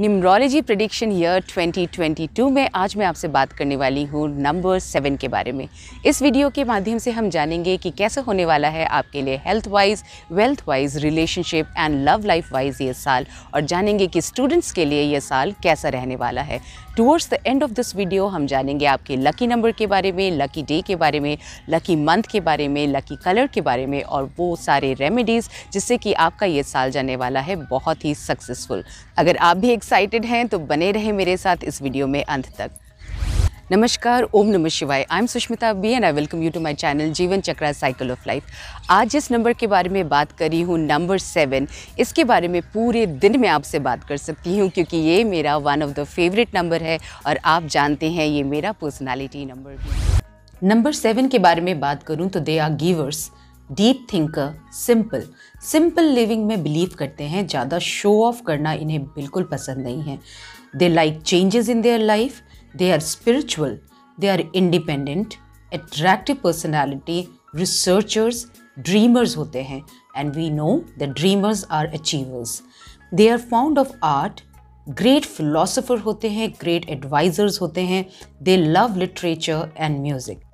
Numerology prediction year 2022 में आज मैं आपसे बात करने वाली हूँ नंबर सेवन के बारे में इस वीडियो के माध्यम से हम जानेंगे कि कैसे होने वाला है आपके लिए health wise wealth wise relationship and love life wise ये साल और जानेंगे कि स्टूडेंट्स के लिए ये साल कैसा रहने वाला है towards the end of this video हम जानेंगे आपके लकी नंबर के बारे में लकी डे के बारे में लकी मंथ के बारे में लकी कलर के बारे में और वो सारे रेमेडीज़ जिससे कि आपका ये साल जाने वाला है बहुत ही सक्सेसफुल अगर आप भी एक एक्साइटेड हैं तो बने रहे मेरे साथ इस वीडियो में अंत तक नमस्कार ओम नमः शिवाय I am Sushmita B and I welcome you to my channel Jeevan Chakra cycle of life आज जिस नंबर के बारे में बात कर रही हूँ नंबर सेवन इसके बारे में पूरे दिन में आपसे बात कर सकती हूँ क्योंकि ये मेरा one of the favourite number है और आप जानते हैं ये मेरा पर्सनैलिटी नंबर नंबर सेवन के बारे में बात करूँ तो they are givers deep thinker simple simple living में बिलीव करते हैं ज़्यादा शो ऑफ करना इन्हें बिल्कुल पसंद नहीं है they like changes in their life they are spiritual they are independent attractive personality researchers dreamers होते हैं and we know the dreamers are achievers they are found of art great philosopher होते हैं ग्रेट एडवाइज़र्स होते हैं they love literature and music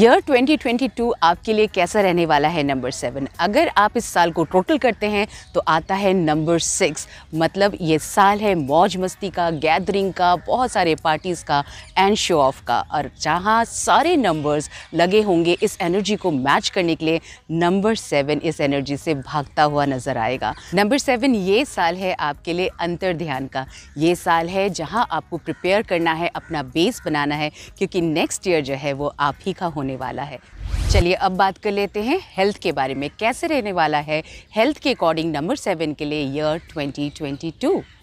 year 2022 आपके लिए कैसा रहने वाला है नंबर सेवन अगर आप इस साल को टोटल करते हैं तो आता है नंबर सिक्स मतलब ये साल है मौज मस्ती का गैदरिंग का बहुत सारे पार्टीज़ का एंड शो ऑफ का और जहाँ सारे नंबर्स लगे होंगे इस एनर्जी को मैच करने के लिए नंबर सेवन इस एनर्जी से भागता हुआ नज़र आएगा नंबर सेवन ये साल है आपके लिए अंतर ध्यान का ये साल है जहाँ आपको प्रिपेयर करना है अपना बेस बनाना है क्योंकि नेक्स्ट ईयर जो है वो आप ही का होने होने वाला है चलिए अब बात कर लेते हैं हेल्थ के बारे में कैसे रहने वाला है हेल्थ के अकॉर्डिंग नंबर सेवन के लिए ईयर ट्वेंटी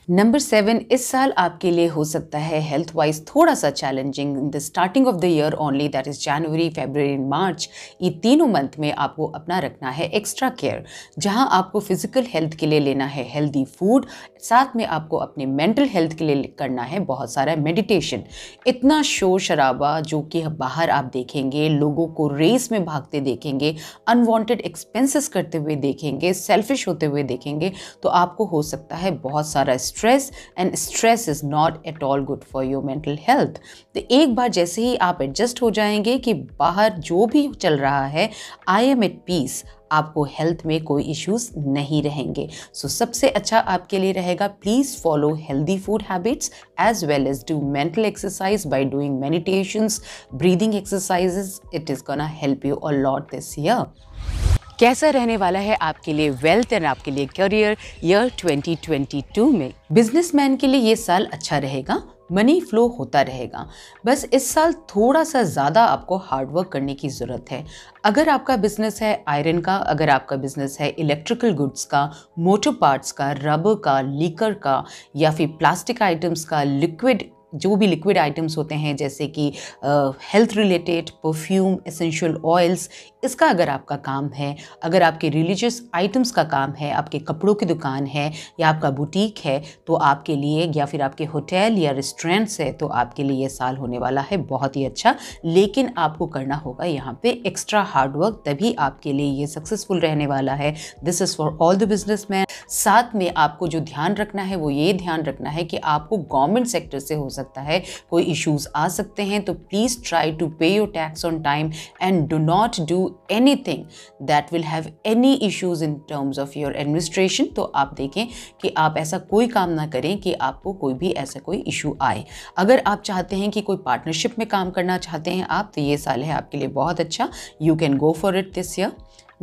नंबर सेवन इस साल आपके लिए हो सकता है हेल्थ वाइज थोड़ा सा challenging in the starting of the year only that is January February and March ये तीनों मंथ में आपको अपना रखना है एक्स्ट्रा केयर जहां आपको फिजिकल हेल्थ के लिए लेना है हेल्दी फूड साथ में आपको अपने मेंटल हेल्थ के लिए करना है बहुत सारा मेडिटेशन इतना शोर शराबा जो कि बाहर आप देखेंगे लोगों को रेस में भागते देखेंगे अनवांटेड एक्सपेंसेस करते हुए देखेंगे सेल्फिश होते हुए देखेंगे तो आपको हो सकता है बहुत सारा stress and stress is not at all good for your mental health तो एक बार जैसे ही आप एडजस्ट हो जाएंगे कि बाहर जो भी चल रहा है आई एम एट पीस आपको हेल्थ में कोई इश्यूज नहीं रहेंगे सो so, सबसे अच्छा आपके लिए रहेगा please follow healthy food habits as well as do mental exercise by doing meditations breathing exercises it is gonna help you a lot this year कैसा रहने वाला है आपके लिए वेल्थ एंड आपके लिए करियर ईयर 2022 में बिजनेसमैन के लिए ये साल अच्छा रहेगा मनी फ्लो होता रहेगा बस इस साल थोड़ा सा ज़्यादा आपको हार्डवर्क करने की ज़रूरत है अगर आपका बिजनेस है आयरन का अगर आपका बिजनेस है इलेक्ट्रिकल गुड्स का मोटर पार्ट्स का रबर का लीकर का या फिर प्लास्टिक आइटम्स का लिक्विड जो भी लिक्विड आइटम्स होते हैं जैसे कि health related perfume essential oils इसका अगर आपका काम है अगर आपके रिलीजियस आइटम्स का काम है आपके कपड़ों की दुकान है या आपका बुटीक है तो आपके लिए या फिर आपके होटल या रेस्टोरेंट्स है तो आपके लिए ये साल होने वाला है बहुत ही अच्छा लेकिन आपको करना होगा यहाँ पे एक्स्ट्रा हार्डवर्क तभी आपके लिए ये सक्सेसफुल रहने वाला है this is for all the business साथ में आपको जो ध्यान रखना है वो ये ध्यान रखना है कि आपको गवर्नमेंट सेक्टर से हो सकता है कोई इश्यूज आ सकते हैं तो please try to pay your tax on time and do not do anything that will have any issues in terms of your administration तो आप देखें कि आप ऐसा कोई काम ना करें कि आपको कोई भी ऐसा कोई इशू आए अगर आप चाहते हैं कि कोई पार्टनरशिप में काम करना चाहते हैं आप तो ये साल है आपके लिए बहुत अच्छा you can go for it this year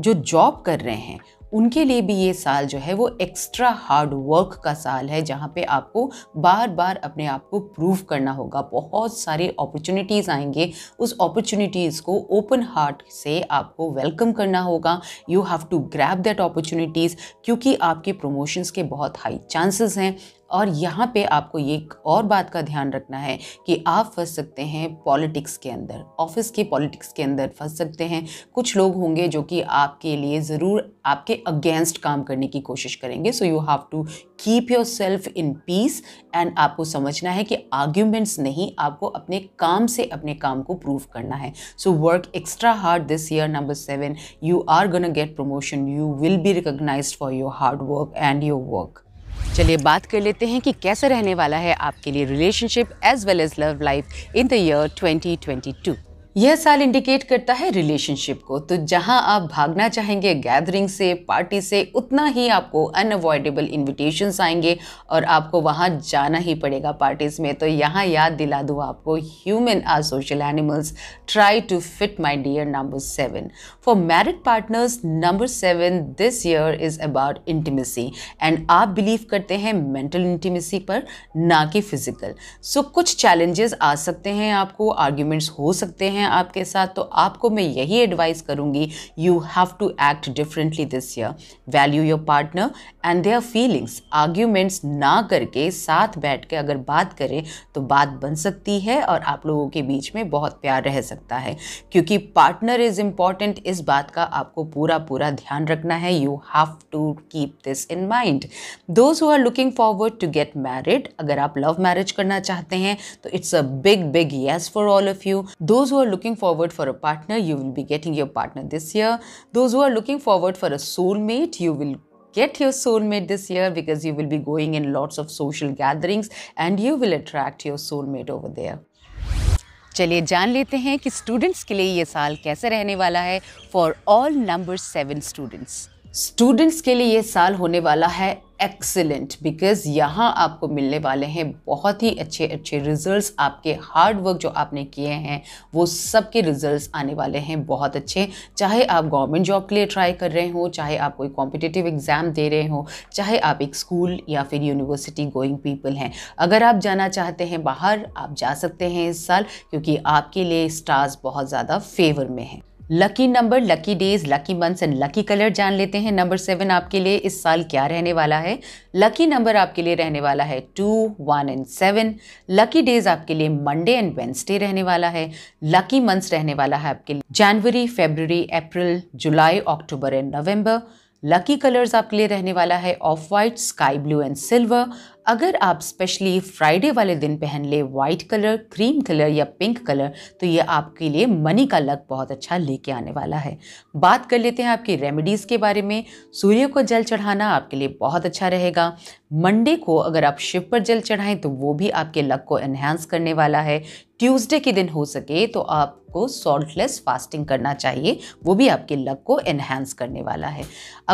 जो जॉब कर रहे हैं उनके लिए भी ये साल जो है वो एक्स्ट्रा हार्ड वर्क का साल है जहाँ पे आपको बार बार अपने आप को प्रूव करना होगा बहुत सारे अपॉर्चुनिटीज़ आएंगे उस अपॉर्चुनिटीज़ को ओपन हार्ट से आपको वेलकम करना होगा you have to grab that opportunities क्योंकि आपके प्रमोशंस के बहुत हाई चांसेस हैं और यहाँ पे आपको ये एक और बात का ध्यान रखना है कि आप फंस सकते हैं पॉलिटिक्स के अंदर ऑफिस के पॉलिटिक्स के अंदर फंस सकते हैं कुछ लोग होंगे जो कि आपके लिए ज़रूर आपके अगेंस्ट काम करने की कोशिश करेंगे so you have to keep yourself in peace and आपको समझना है कि आर्ग्यूमेंट्स नहीं आपको अपने काम से अपने काम को प्रूव करना है so work extra hard this year number seven you are gonna get promotion you will be recognise for your hard work and your work चलिए बात कर लेते हैं कि कैसा रहने वाला है आपके लिए relationship as well as love life in the year 2022 यह साल इंडिकेट करता है रिलेशनशिप को तो जहां आप भागना चाहेंगे गैदरिंग से पार्टी से उतना ही आपको अनअवॉइडेबल इन्विटेशंस आएंगे और आपको वहां जाना ही पड़ेगा पार्टीज़ में तो यहाँ याद दिला दूं आपको human are social animals try to fit my dear number seven for married partners number seven this year is about intimacy and आप बिलीव करते हैं मेंटल इंटीमेसी पर ना कि फिज़िकल सो so, कुछ चैलेंजेस आ सकते हैं आपको आर्ग्यूमेंट्स हो सकते हैं हैं आपके साथ तो आपको मैं यही एडवाइस करूंगी you have to act differently this year value your partner and their feelings arguments ना करके साथ बैठ के अगर बात करें तो बात बन सकती है और आप लोगों के बीच में बहुत प्यार रह सकता है क्योंकि पार्टनर इज़ इंपॉर्टेंट इस बात का आपको पूरा पूरा ध्यान रखना है you have to keep this in mind those who are looking forward to get married अगर आप लव मैरिज करना चाहते हैं तो it's a big big yes for all of you those who are are looking forward for a partner, you will be getting your partner this year. Those who are looking forward for a soulmate, you will get your soulmate this year because you will be going in lots of social gatherings and you will attract your soulmate over there. चलिए जान लेते हैं कि students के लिए ये साल कैसे रहने वाला है for all number seven students students के लिए ये साल होने वाला है एक्सेलेंट बिकॉज यहाँ आपको मिलने वाले हैं बहुत ही अच्छे अच्छे रिजल्ट्स आपके हार्ड वर्क जो आपने किए हैं वो सब के रिज़ल्ट आने वाले हैं बहुत अच्छे चाहे आप गवर्नमेंट जॉब के लिए ट्राई कर रहे हो चाहे आप कोई कॉम्पिटिटिव एग्ज़ाम दे रहे हो चाहे आप एक स्कूल या फिर यूनिवर्सिटी गोइंग पीपल हैं अगर आप जाना चाहते हैं बाहर आप जा सकते हैं इस साल क्योंकि आपके लिए स्टार्स बहुत ज़्यादा फेवर में हैं lucky number lucky days lucky months and lucky colour जान लेते हैं नंबर सेवन आपके लिए इस साल क्या रहने वाला है लकी नंबर आपके लिए रहने वाला है two one and seven lucky days आपके लिए मंडे एंड वेंसडे रहने वाला है लकी मंथ्स रहने वाला है आपके लिए January February April July October and November lucky colours आपके लिए रहने वाला है off white sky blue and silver अगर आप स्पेशली फ्राइडे वाले दिन पहन ले वाइट कलर क्रीम कलर या पिंक कलर तो ये आपके लिए मनी का लक बहुत अच्छा लेके आने वाला है बात कर लेते हैं आपकी रेमेडीज़ के बारे में सूर्य को जल चढ़ाना आपके लिए बहुत अच्छा रहेगा मंडे को अगर आप शिव पर जल चढ़ाएं तो वो भी आपके लक को एनहेंस करने वाला है ट्यूसडे के दिन हो सके तो आपको सॉल्टलेस फास्टिंग करना चाहिए वो भी आपके लक को एनहेंस करने वाला है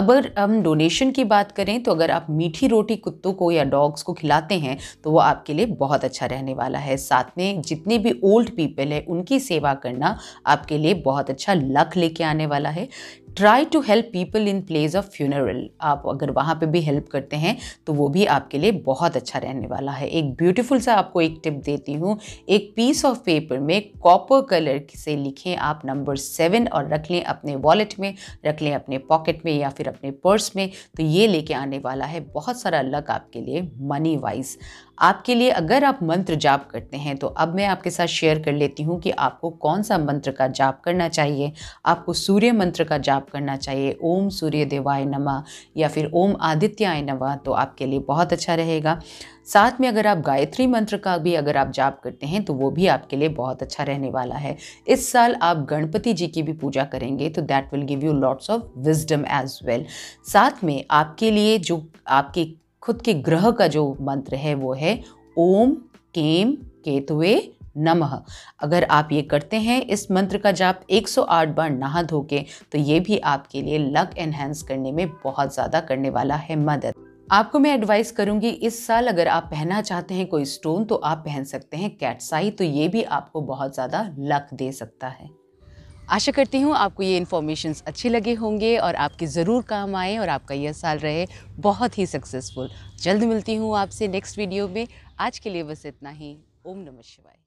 अगर हम डोनेशन की बात करें तो अगर आप मीठी रोटी कुत्तों को या डॉग डॉग्स को खिलाते हैं तो वो आपके लिए बहुत अच्छा रहने वाला है साथ में जितने भी ओल्ड पीपल है उनकी सेवा करना आपके लिए बहुत अच्छा लक लेके आने वाला है try to help people in place of funeral आप अगर वहाँ पे भी हेल्प करते हैं तो वो भी आपके लिए बहुत अच्छा रहने वाला है एक ब्यूटीफुल सा आपको एक टिप देती हूँ एक पीस ऑफ पेपर में कॉपर कलर से लिखें आप नंबर सेवन और रख लें अपने वॉलेट में रख लें अपने पॉकेट में या फिर अपने पर्स में तो ये लेके आने वाला है बहुत सारा लक आपके लिए मनी वाइज आपके लिए अगर आप मंत्र जाप करते हैं तो अब मैं आपके साथ शेयर कर लेती हूँ कि आपको कौन सा मंत्र का जाप करना चाहिए आपको सूर्य मंत्र का जाप करना चाहिए ओम सूर्य देवाय नमा या फिर ओम आदित्याय नमा तो आपके लिए बहुत अच्छा रहेगा साथ में अगर आप गायत्री मंत्र का भी अगर आप जाप करते हैं तो वो भी आपके लिए बहुत अच्छा रहने वाला है इस साल आप गणपति जी की भी पूजा करेंगे तो that will give you lots of wisdom as well साथ में आपके लिए जो आपके खुद के ग्रह का जो मंत्र है वो है ओम केम केतुए नमः अगर आप ये करते हैं इस मंत्र का जाप 108 बार नहा धो के तो ये भी आपके लिए लक एनहेंस करने में बहुत ज़्यादा करने वाला है मदद आपको मैं एडवाइस करूंगी इस साल अगर आप पहनना चाहते हैं कोई स्टोन तो आप पहन सकते हैं कैटसाई तो ये भी आपको बहुत ज़्यादा लक दे सकता है आशा करती हूँ आपको ये इन्फॉर्मेशन अच्छे लगे होंगे और आपके ज़रूर काम आए और आपका यह साल रहे बहुत ही सक्सेसफुल जल्द मिलती हूँ आपसे नेक्स्ट वीडियो में आज के लिए बस इतना ही ओम नमः शिवाय